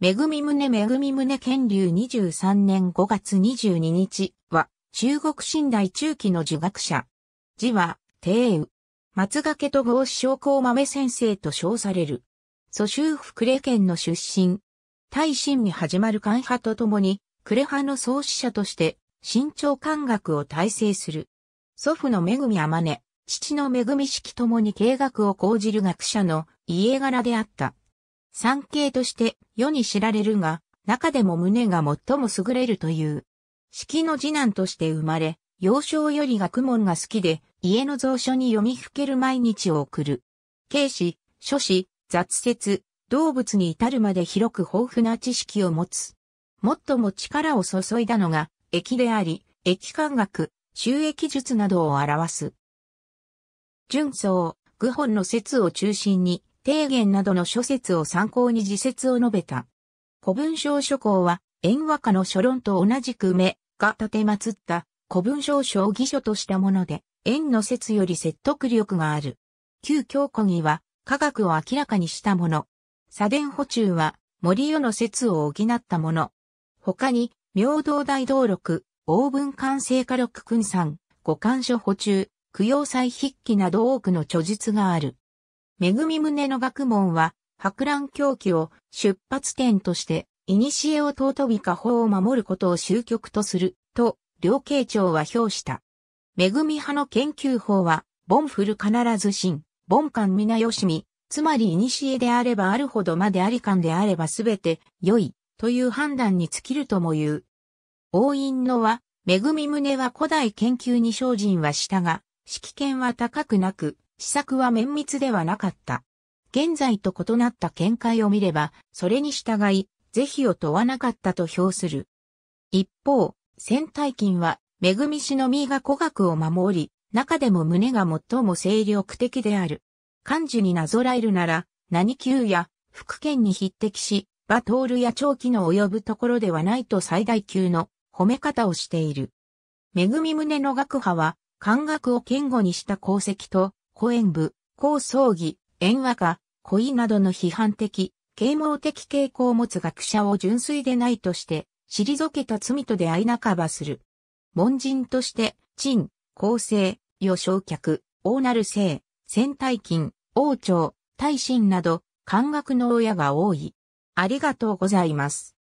めぐみむねめぐみむね県立23年5月22日は、中国新代中期の儒学者。字は、定右、松掛と合子将校豆先生と称される。蘇州府礼県の出身。大神に始まる漢派と共に、呉派の創始者として、新潮漢学を体制する。祖父のめぐみあまね、父のめぐみ式ともに経学を講じる学者の家柄であった。産経として世に知られるが、中でも胸が最も優れるという。式の次男として生まれ、幼少より学問が好きで、家の蔵書に読みふける毎日を送る。軽視、書詞、雑説、動物に至るまで広く豊富な知識を持つ。最も力を注いだのが、駅であり、駅感覚、収益術などを表す。純宗、愚本の説を中心に、提言などの諸説を参考に自説を述べた。古文書書稿は、縁和歌の書論と同じく目が立てまつった古文書書を義書としたもので、縁の説より説得力がある。旧教古義は、科学を明らかにしたもの。左伝補中は、森世の説を補ったもの。他に、明道大道録、王文完成火録訓三、五官書補中、供養祭筆記など多くの著述がある。恵み宗の学問は、博覧狂気を出発点として、古を尊び家法を守ることを終局とする、と、両慶長は評した。恵み派の研究法は、ボンフル必ず真、ボンン皆よしみ、つまり古であればあるほどまでありんであればすべて良い、という判断に尽きるとも言う。王院のは、恵み宗は古代研究に精進はしたが、指揮権は高くなく、施策は綿密ではなかった。現在と異なった見解を見れば、それに従い、是非を問わなかったと評する。一方、戦隊金は、恵みのみが古学を守り、中でも胸が最も精力的である。漢字になぞらえるなら、何級や、福建に匹敵し、バトールや長期の及ぶところではないと最大級の褒め方をしている。恵み胸の学派は、漢学を堅固にした功績と、古演部、高葬儀、演和歌、恋などの批判的、啓蒙的傾向を持つ学者を純粋でないとして、退けた罪と出会い半ばする。門人として、陳、公正、与償却、王なる姓、戦隊金、王朝、大臣など、漢学の親が多い。ありがとうございます。